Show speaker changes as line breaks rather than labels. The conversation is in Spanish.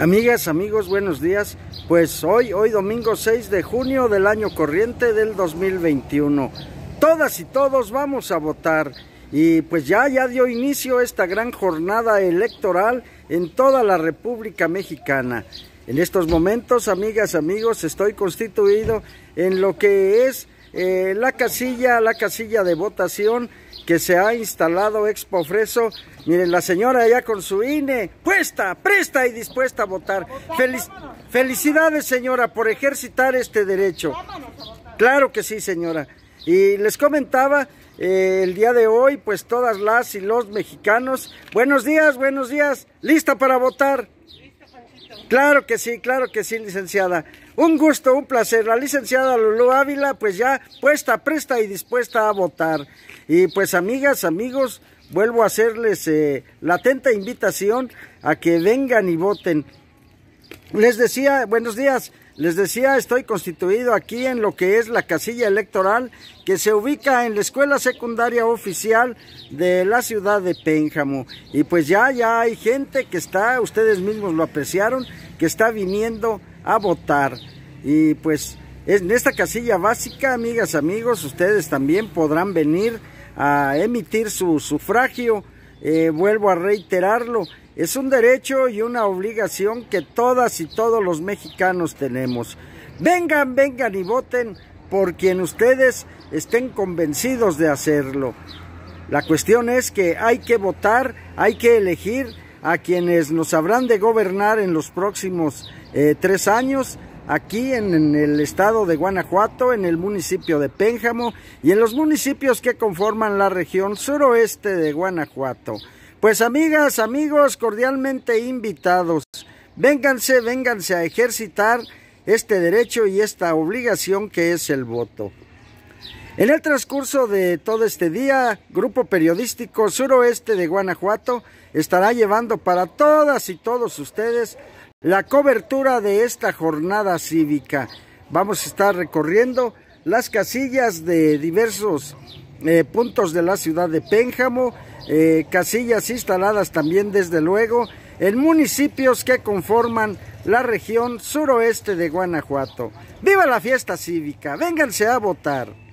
Amigas, amigos, buenos días. Pues hoy, hoy domingo 6 de junio del año corriente del 2021. Todas y todos vamos a votar. Y pues ya, ya dio inicio esta gran jornada electoral en toda la República Mexicana. En estos momentos, amigas, amigos, estoy constituido en lo que es eh, la casilla, la casilla de votación que se ha instalado Expo Freso. Miren, la señora allá con su INE, puesta, presta y dispuesta a votar. felicidades, señora, por ejercitar este derecho. Claro que sí, señora. Y les comentaba eh, el día de hoy, pues todas las y los mexicanos, buenos días, buenos días, lista para votar. Claro que sí, claro que sí, licenciada. Un gusto, un placer. La licenciada Lulú Ávila, pues ya puesta, presta y dispuesta a votar. Y pues amigas, amigos, vuelvo a hacerles eh, la atenta invitación a que vengan y voten. Les decía, buenos días, les decía, estoy constituido aquí en lo que es la casilla electoral que se ubica en la escuela secundaria oficial de la ciudad de Pénjamo. Y pues ya, ya hay gente que está, ustedes mismos lo apreciaron, que está viniendo a votar. Y pues en esta casilla básica, amigas, amigos, ustedes también podrán venir a emitir su sufragio. Eh, vuelvo a reiterarlo, es un derecho y una obligación que todas y todos los mexicanos tenemos. Vengan, vengan y voten por quien ustedes estén convencidos de hacerlo. La cuestión es que hay que votar, hay que elegir a quienes nos habrán de gobernar en los próximos eh, tres años aquí en, en, el estado de Guanajuato, en el municipio de Pénjamo y en los municipios que conforman la región suroeste de Guanajuato. Pues amigas, amigos, cordialmente invitados, vénganse, vénganse a ejercitar este derecho y esta obligación que es el voto. En el transcurso de todo este día, Grupo Periodístico Suroeste de Guanajuato estará llevando para todas y todos ustedes la cobertura de esta jornada cívica. Vamos a estar recorriendo las casillas de diversos eh, puntos de la ciudad de Pénjamo, eh, casillas instaladas también desde luego en municipios que conforman la región suroeste de Guanajuato. ¡Viva la fiesta cívica! ¡Vénganse a votar!